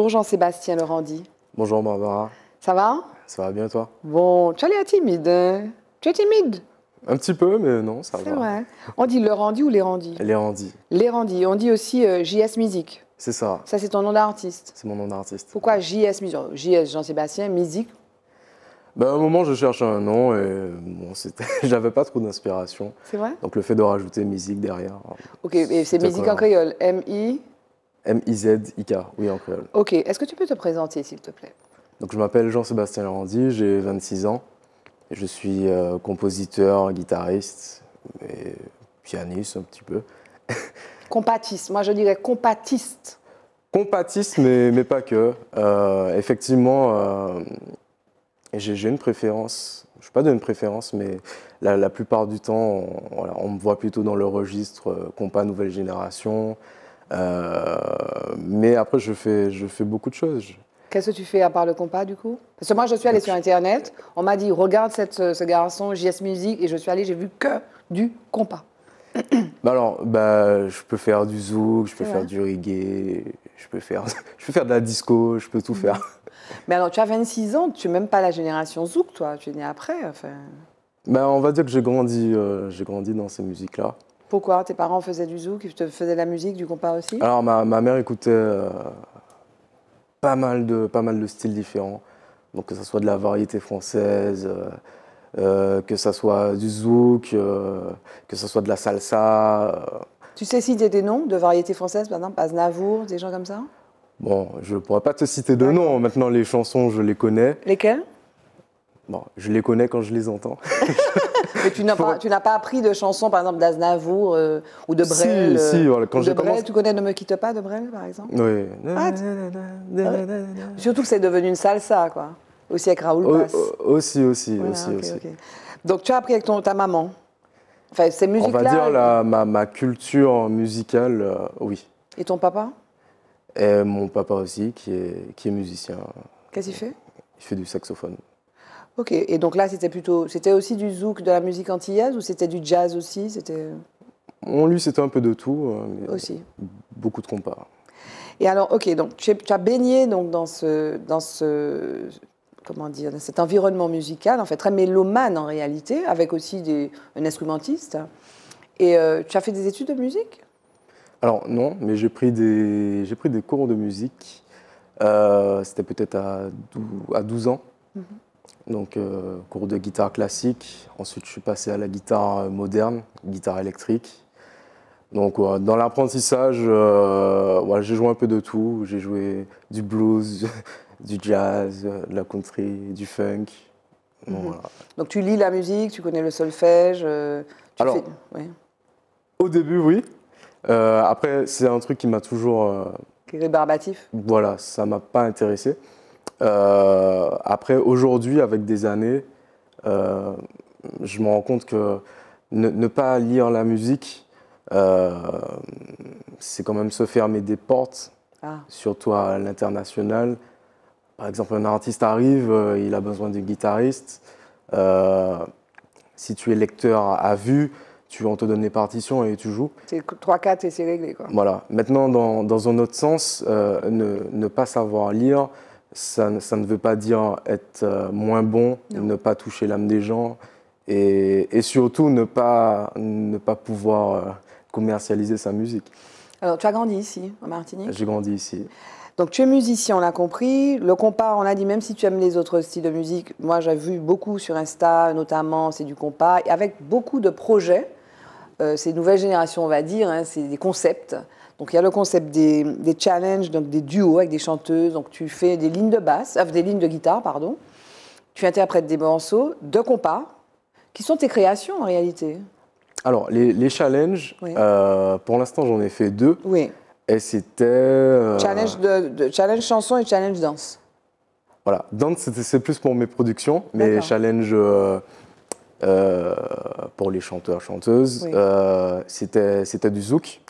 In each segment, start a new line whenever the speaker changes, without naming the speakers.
Bonjour Jean-Sébastien Laurandi.
Bonjour Barbara. Ça va Ça va bien toi
Bon, tu as l'air timide. Hein? tu es timide
un petit peu, mais non, ça va. C'est vrai. On
dit le rendu ou les rendus? Les rendus. Les rendus. On dit aussi euh, JS Music. C'est ça. Ça, c'est ton nom d'artiste C'est mon nom d'artiste. Pourquoi JS Music oh, JS Jean-Sébastien, Music
ben, bah, À un moment, je cherchais un nom et bon, j'avais pas trop d'inspiration. C'est vrai Donc le fait de rajouter musique derrière. Ok, et c'est musique en
créole. M-I
M-I-Z-I-K, oui, en créole.
Ok, est-ce que tu peux te présenter, s'il te plaît
Donc, je m'appelle Jean-Sébastien Randy j'ai 26 ans. je suis euh, compositeur, guitariste, et pianiste un petit peu.
compatiste, moi je dirais compatiste.
Compatiste, mais, mais pas que. Euh, effectivement, euh, j'ai une préférence. Je ne suis pas de une préférence, mais la, la plupart du temps, on, on, me voit plutôt dans le registre compas nouvelle génération, euh, mais après, je fais, je fais beaucoup de choses.
Qu'est-ce que tu fais à part le compas du coup Parce que moi je suis allée sur internet, on m'a dit regarde cette, ce garçon, JS Music, et je suis allée, j'ai vu que
du compas. bah alors, bah, je peux faire du zouk, je peux faire du reggae, je peux faire, je peux faire de la disco, je peux tout mm. faire.
Mais alors tu as 26 ans, tu n'es même pas la génération zouk toi, tu es né après. Enfin...
Bah, on va dire que j'ai grandi, euh, j'ai grandi dans ces musiques-là.
Pourquoi Tes parents faisaient du zouk, ils te faisaient de la musique, du compas aussi
Alors ma, mère écoutait euh, pas, mal de, pas mal de styles différents. Donc que ce soit de la variété française, euh, euh, que ce soit du zouk, que ce soit de la salsa.
Tu sais citer des noms de variétés françaises, par exemple Aznavour, des gens comme ça
Bon, je ne pourrais pas te citer de noms. Maintenant, les chansons, je les connais. Lesquelles Bon, je les connais quand je les entends.
Mais tu n'as pas, appris de chansons, par exemple, d'Aznavour euh, ou de Brel. Si, euh, si, voilà. quand de Brel, Tu connais Ne me quitte pas de Brel, par exemple Oui. Ah, Surtout que c'est devenu une salsa, quoi. Aussi avec Raoul
aussi, aussi, aussi, aussi.
Donc tu as appris avec ton, ta maman Enfin, ces -là, On va dire euh,
ma, ma, culture musicale, oui. Et ton papa mon papa aussi, qui est, qui est musicien. Qu'est-ce qu'il fait Il fait du saxophone.
Ok, et donc là, c'était plutôt. C'était aussi du zouk, de la musique antillaise, ou c'était du jazz aussi c'était...
On lui, c'était un peu de tout. Euh, mais aussi. Beaucoup de compas.
Et alors, ok, donc tu, as baigné donc, dans ce. Dans ce comment dire, cet environnement musical, en fait, très mélomane en réalité, avec aussi des, un instrumentiste. Et euh, tu as fait des études de musique
Alors non, mais j'ai pris, des, j'ai pris des cours de musique. Euh, c'était peut-être à 12, à 12 ans. Mm-hmm donc euh, cours de guitare classique. Ensuite, je suis passé à la guitare euh, moderne, guitare électrique. Donc, dans l'apprentissage, euh, j'ai joué un peu de tout. J'ai joué du blues, du jazz, de la country, du funk.
Mhm. Donc, tu lis la musique, tu connais le solfège. Tu Alors, fais...
au début, oui. après, c'est un truc qui m'a toujours. Qui est rébarbatif Voilà, ça ne m'a pas intéressé. Euh, après, aujourd'hui, avec des années, euh, je me rends compte que ne, pas lire la musique, euh, c'est quand même se fermer des portes, ah. surtout à l'international. Par exemple, un artiste arrive, il a besoin d'un guitariste. si tu es lecteur à vue, tu, on te donne les partitions et tu joues.
C'est 3-4 et c'est réglé. Quoi.
Voilà. Maintenant, dans, un autre sens, ne, pas savoir lire, ça, ça, ne veut pas dire être euh, moins bon, ne pas toucher l'âme des gens et, surtout ne pas, ne pas pouvoir euh, commercialiser sa musique.
Alors, tu as grandi ici, en Martinique J'ai grandi ici. Donc, tu es musicien, on l'a compris. Le compas, on l'a dit, même si tu aimes les autres styles de musique, moi, j'ai vu beaucoup sur Insta, notamment, c'est du compas, avec beaucoup de projets. Euh, ces c'est une nouvelle génération, on va dire, hein, c'est des concepts. Donc il y a le concept des, challenges, donc des duos avec des chanteuses. Donc tu fais des lignes de basse, euh, des lignes de guitare, pardon. Tu interprètes des morceaux, de compas, qui sont tes créations en réalité.
Alors les, challenges, euh, pour l'instant j'en ai fait deux. Oui. Et c'était euh, challenge
de, chanson et challenge danse.
Voilà, danse c'est plus pour mes productions, mais challenge. pour les chanteurs, chanteuses, c'était du zouk.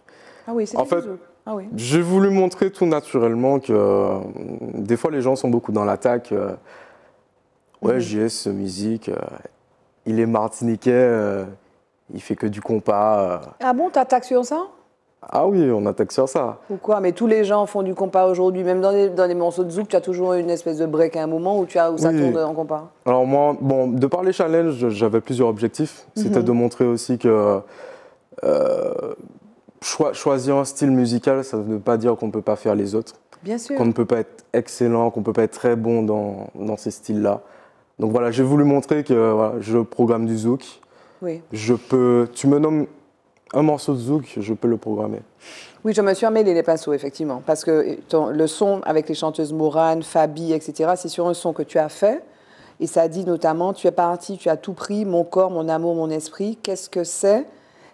Ah en fait, ah
j'ai voulu montrer tout naturellement que euh, des fois les gens sont beaucoup dans l'attaque. Euh, ouais, mhm. JS, ce musique, euh, il est martiniquais, il fait que du compas.
Ah bon, t'attaques sur ça
ah oui, on attaque sur ça.
Pourquoi Mais tous les gens font du compas aujourd'hui. Même dans les, morceaux de zouk, tu as toujours une espèce de break à un moment où, tu as, où ça tourne en compas.
Alors moi, bon, de par les challenges, j'avais plusieurs objectifs. C'était mhm. de montrer aussi que choisir un style musical, ça ne veut pas dire qu'on ne peut pas faire les autres. Bien sûr. Qu'on ne peut pas être excellent, qu'on ne peut pas être très bon dans, ces styles-là. Donc voilà, j'ai voulu montrer que je programme du zouk. Oui. Je peux. Tu me nommes un morceau de zouk, je peux le programmer.
Oui, je me suis emmêlé les pinceaux, effectivement. Parce que le son avec les chanteuses Morane, Fabi, etc., c'est sur un son que tu as fait. Et ça dit notamment Tu es parti, tu as tout pris, mon corps, mon amour, mon esprit. Qu'est-ce que c'est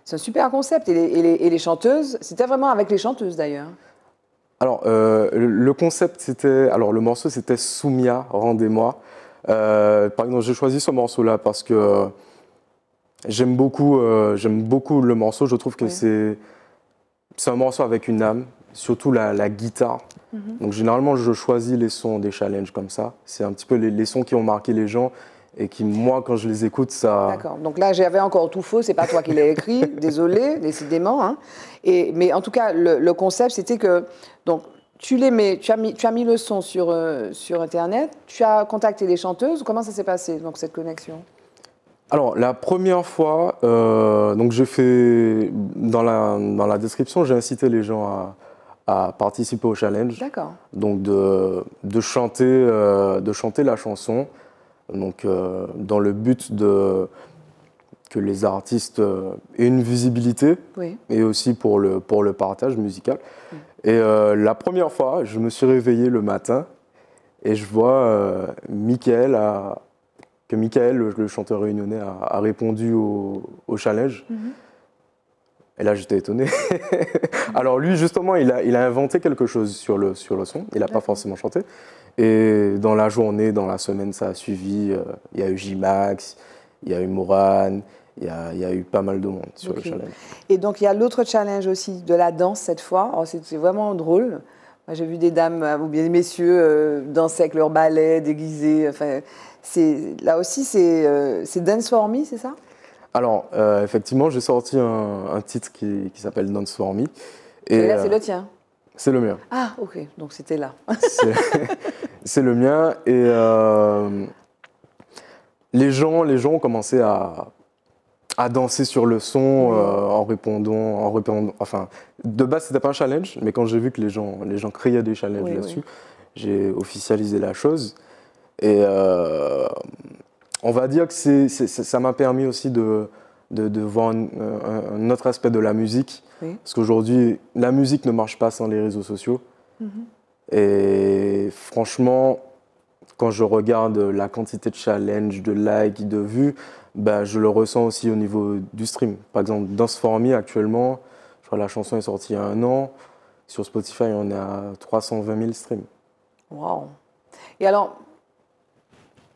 c'est un super concept. Et les, chanteuses, c'était vraiment avec les chanteuses d'ailleurs.
Alors, euh, le concept, c'était. Alors, le morceau, c'était Soumia, rendez-moi. Euh, par exemple, j'ai choisi ce morceau-là parce que j'aime beaucoup, euh, j'aime beaucoup le morceau. Je trouve que c'est. C'est un morceau avec une âme, surtout la, guitare. Mhm. Donc, généralement, je choisis les sons des challenges comme ça. C'est un petit peu les sons qui ont marqué les gens et qui, moi, quand je les écoute, ça.
D'accord. Donc là, j'avais encore tout faux. C'est pas toi qui l'as écrit, désolé, décidément. Hein. Et, mais en tout cas, le, concept, c'était que donc tu les tu as mis, tu as mis le son sur euh, sur internet. Tu as contacté les chanteuses. Comment ça s'est passé donc cette connexion
alors, la première fois, euh, donc j'ai fait dans la, dans la description, j'ai incité les gens à, participer au challenge. D'accord. Donc de, de chanter, euh, de chanter la chanson. Donc, euh, dans le but de que les artistes euh, aient une visibilité et aussi pour le, partage musical. Mm. Et euh, la première fois, je me suis réveillé le matin et je vois que Michael, le chanteur réunionnais, a, répondu au, challenge. Mm-hmm. Et là, j'étais étonné. Alors lui, justement, il a, inventé quelque chose sur le, son. Il n'a pas forcément chanté. Et dans la journée, dans la semaine, ça a suivi. Euh, il y a eu J-Max, il y a eu Moran, il y, a, eu pas mal de monde sur le challenge.
Et donc, il y a l'autre challenge aussi de la danse cette fois. Oh, c'est vraiment drôle. j'ai vu des dames euh, ou bien des messieurs euh, danser avec leur ballet, déguisé. Enfin, là aussi, c'est Dance for Me, c'est ça
alors, euh, effectivement, j'ai sorti un, titre qui, s'appelle Non for Et, et là, c'est euh, le tien C'est le mien.
Ah, ok, donc c'était là.
c'est le mien. Et euh, les, gens, les gens ont commencé à, danser sur le son en répondant. En répondant, enfin, de base, c'était pas un challenge, mais quand j'ai vu que les gens, les gens criaient des challenges là-dessus, j'ai officialisé la chose. Et on va dire que ça m'a permis aussi de, voir un, autre aspect de la musique. Parce qu'aujourd'hui, la musique ne marche pas sans les réseaux sociaux. Mhm. Et franchement, quand je regarde la quantité de challenges, de likes, de vues, ben je le ressens aussi au niveau du stream. Par exemple, dans ce Me actuellement, la chanson est sortie il y a un an. Sur Spotify, on est à 320 000 streams. Wow.
Et alors,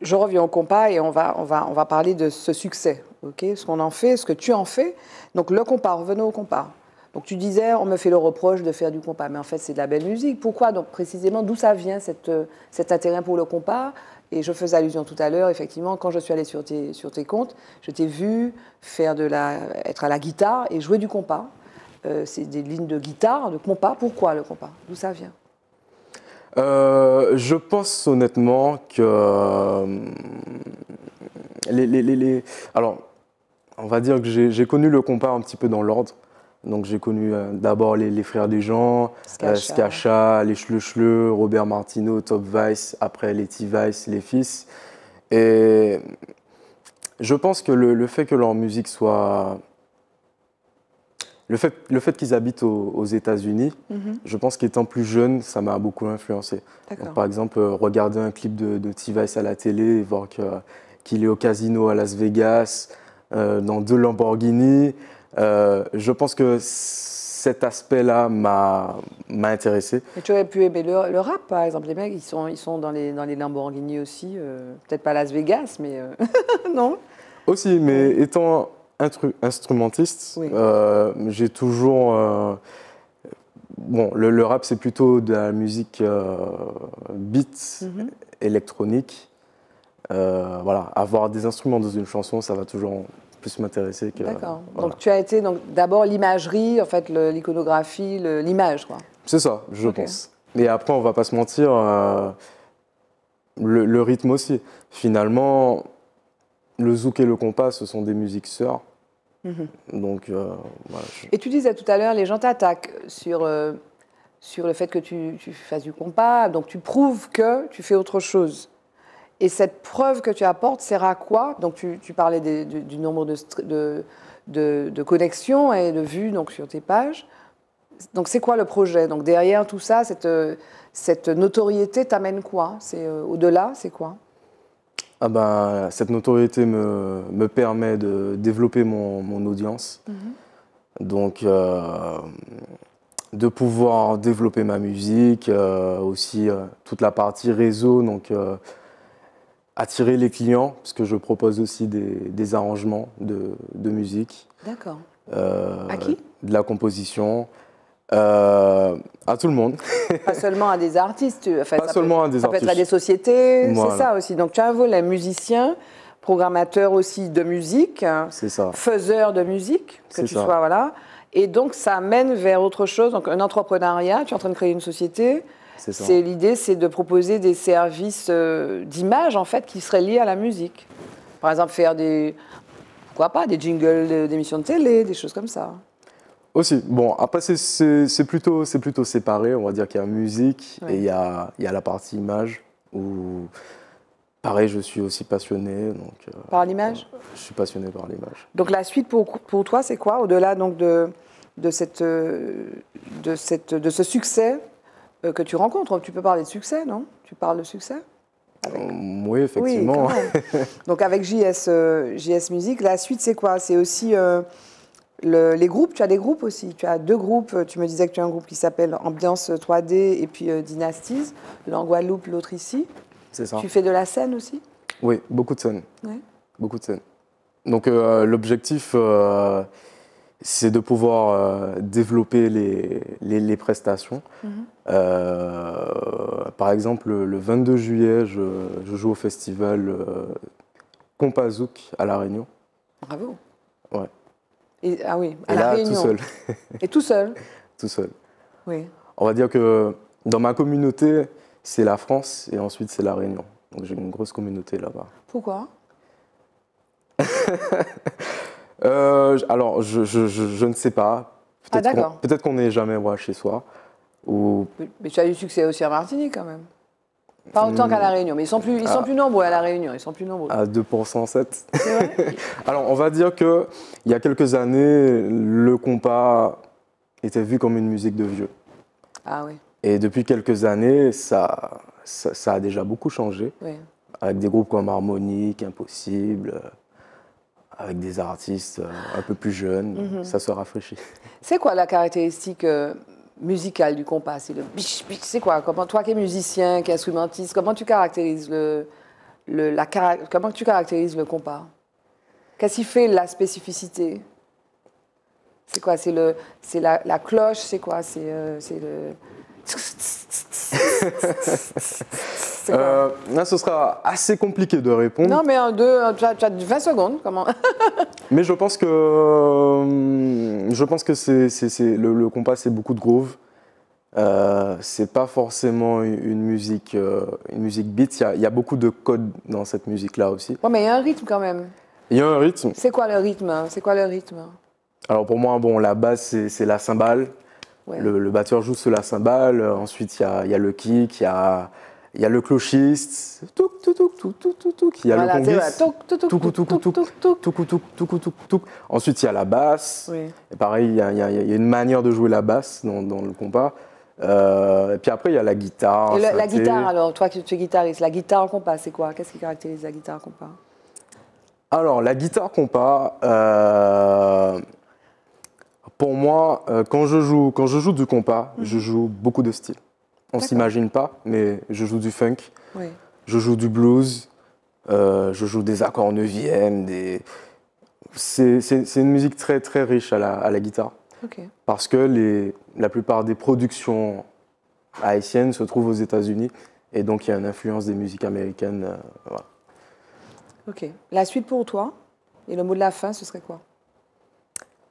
je reviens au compas et on va, on va, on va parler de ce succès. ce qu'on en fait, ce que tu en fais. Donc le compas, revenons au compas. Donc tu disais, on me fait le reproche de faire du compas, mais en fait c'est de la belle musique. Pourquoi Donc précisément, d'où ça vient cette, cet intérêt pour le compas Et je faisais allusion tout à l'heure, effectivement, quand je suis allée sur tes, sur tes comptes, je t'ai vu faire de la, être à la guitare et jouer du compas. Euh, c'est des lignes de guitare, de compas. Pourquoi le compas D'où ça vient
euh, je pense honnêtement que euh, les, les, les, alors on va dire que j'ai connu le compas un petit peu dans l'ordre. Donc j'ai connu euh, d'abord les, Frères des gens, Skacha, les Schleu Robert Martineau, Top Vice, après les T-Vice, les Fils. Et je pense que le fait que leur musique soit le fait, le fait qu'ils habitent aux, aux États-Unis, mhm. je pense qu'étant plus jeune, ça m'a beaucoup influencé. par exemple, euh, regarder un clip de, de T-Vice à la télé, voir euh, qu'il est au casino à Las Vegas, euh, dans deux Lamborghini, je pense que cet aspect-là m'a intéressé.
tu aurais pu aimer le, rap, par exemple. Les mecs, ils sont, ils sont dans, les, dans les Lamborghini aussi. Peut-être pas Las Vegas, mais non
Aussi, mais étant instrumentiste. Euh, j'ai toujours. Euh, bon, le, rap, c'est plutôt de la musique euh, beat, mhm. électronique. Euh, voilà, avoir des instruments dans une chanson, ça va toujours plus m'intéresser. D'accord. Donc tu
as été d'abord l'imagerie, en fait, l'iconographie, l'image, quoi.
C'est ça, je pense. Et après, on va pas se mentir, le, le rythme aussi. Finalement, le zouk et le compas, ce sont des musiques sœurs. Mhm. Donc, euh,
Et tu disais tout à l'heure, les gens t'attaquent sur, euh, sur le fait que tu, fasses du compas, donc tu prouves que tu fais autre chose. Et cette preuve que tu apportes sert à quoi Donc, tu, parlais du, nombre de, de, de, connexions et de vues donc, sur tes pages. Donc, c'est quoi le projet Donc, derrière tout ça, cette, cette notoriété t'amène quoi C'est euh, au-delà, c'est quoi
ah bah, Cette notoriété me, permet de développer mon, audience. Mhm. Donc, euh, de pouvoir développer ma musique, euh, aussi euh, toute la partie réseau, donc attirer les clients, parce que je propose aussi des, arrangements de, de musique. D'accord. à De la composition. Euh, à tout le monde.
Pas seulement à des artistes. Euh, pas seulement à des ça peut être à des sociétés, c'est ça aussi. Donc tu as un volet musicien, programmateur aussi de musique, hein, ça. faiseur de musique, que tu sois, voilà. Et donc ça amène vers autre chose, donc un entrepreneuriat, tu es en train de créer une société. C'est l'idée, c'est de proposer des services euh, d'image en fait qui seraient liés à la musique. Par exemple, faire des pourquoi pas des jingles d'émissions de télé, des choses comme ça.
Aussi, bon, après c'est plutôt, plutôt séparé, on va dire qu'il y a musique et il y a, y a la partie image où, pareil, je suis aussi passionné. Donc, euh, par l'image Je suis passionné par l'image.
Donc la suite pour, pour toi, c'est quoi Au-delà donc de, de, cette, euh, de, cette, de ce succès euh, que tu rencontres, tu peux parler de succès, non Tu parles de succès
Oui, effectivement.
donc avec JS, JS Music, la suite c'est quoi C'est aussi les groupes, tu as des groupes aussi. Tu as deux groupes. Tu me disais que tu as un groupe qui s'appelle Ambiance 3D et puis euh, Dynasties, l'un en Guadeloupe, l'autre ici. C'est ça. Tu fais de la scène aussi
Oui, beaucoup de scènes. Beaucoup de scène. Donc euh, l'objectif, euh, c'est de pouvoir développer les, prestations. Mhm. par exemple, le 22 juillet, je, je joue au festival Compazouk à La Réunion. Bravo. Ouais
ah oui, à la Réunion. tout seul. et tout seul
Tout seul. Oui. On va dire que dans ma communauté, c'est la France et ensuite c'est la Réunion. Donc j'ai une grosse communauté là-bas.
Pourquoi
euh, Alors, je, ne sais pas. Ah, peut-être qu'on n'est jamais ouais, chez soi. Ou...
Mais tu as du succès aussi à Martinique quand même. Pas autant qu'à hmm. La Réunion, mais ils sont ah. plus, nombreux à La Réunion, ils sont plus nombreux.
À 2,7%. Alors, on va dire qu'il y a quelques années, le compas était vu comme une musique de vieux. Ah oui. Et depuis quelques années, ça, a déjà beaucoup changé. Avec des groupes comme Harmonique, Impossible, euh, avec des artistes euh, un peu plus jeunes, mhm. ça se rafraîchit.
C'est quoi la caractéristique euh, musical du compas. C'est le biche, c'est quoi Comment toi qui es musicien, qui es instrumentiste, comment tu caractérises le, le la, comment tu caractérises le compas Qu'est-ce qui fait la spécificité C'est quoi C'est le, c'est la, cloche, c'est quoi C'est, euh, c'est le
euh, là, ce sera assez compliqué de répondre. Non,
mais en deux, tu as, 20 secondes. Comment
Mais je pense que euh, je pense que c'est, le, compas, c'est beaucoup de groove. Euh, c'est pas forcément une musique, euh, une musique beat. Il y, a, beaucoup de codes dans cette musique-là aussi. Ouais,
mais il y a un rythme quand même.
Il y a un rythme. C'est
quoi le rythme C'est quoi le rythme
Alors pour moi, bon, la base c'est, c'est la cymbale. Le, batteur joue sur la cymbale, ensuite il y, a, le kick, il y a, le clochiste, tout, tout, tout, tout, tout, tout, tout, il y a voilà, le touk, ensuite il y a la basse, et pareil, il y, a, une manière de jouer la basse dans, le compas. Euh, et puis après, il y a la guitare. la guitare,
alors, toi qui tu es guitariste, la guitare en compas, c'est quoi Qu'est-ce qui caractérise la guitare en compas
Alors, la guitare en compas, pour moi, euh, quand, je joue, quand je joue du compas, mhm. je joue beaucoup de styles. On ne s'imagine pas, mais je joue du funk, je joue du blues, euh, je joue des accords neuvièmes, des... C'est une musique très très riche à la, guitare. Parce que les, la plupart des productions haïtiennes se trouvent aux États-Unis et donc il y a une influence des musiques américaines. Euh,
ok. La suite pour toi et le mot de la fin, ce serait quoi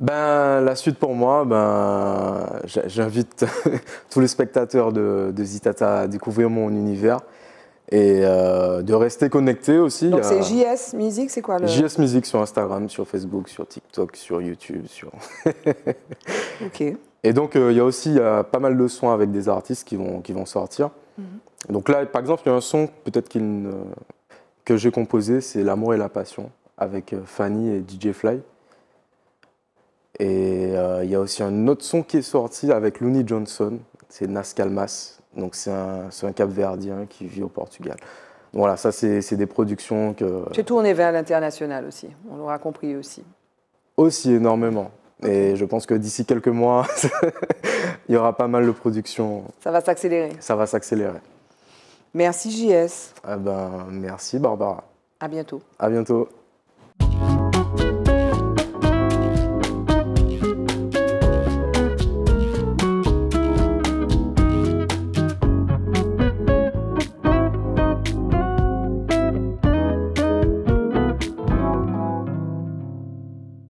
ben, La suite pour moi, ben, j'invite tous les spectateurs de, Zitata à découvrir mon univers et euh, de rester connecté aussi. Donc c'est euh,
JS Music, c'est quoi le... JS
Music sur Instagram, sur Facebook, sur TikTok, sur YouTube. Sur... ok. Et donc euh, il y a aussi pas mal de sons avec des artistes qui vont, qui vont sortir. Mhm. Donc là, par exemple, il y a un son peut-être qu'il que j'ai composé, c'est L'amour et la passion avec Fanny et DJ Fly. Et euh, il y a aussi un autre son qui est sorti avec Looney Johnson, c'est Nas Donc c'est un, un cap qui vit au Portugal. voilà, ça c'est des productions que. J'ai
tourné vers l'international aussi, on l'aura compris aussi.
Aussi énormément. Et je pense que d'ici quelques mois, il y aura pas mal de productions.
Ça va s'accélérer.
Ça va s'accélérer.
Merci JS.
Ah ben, merci Barbara. À bientôt. À bientôt.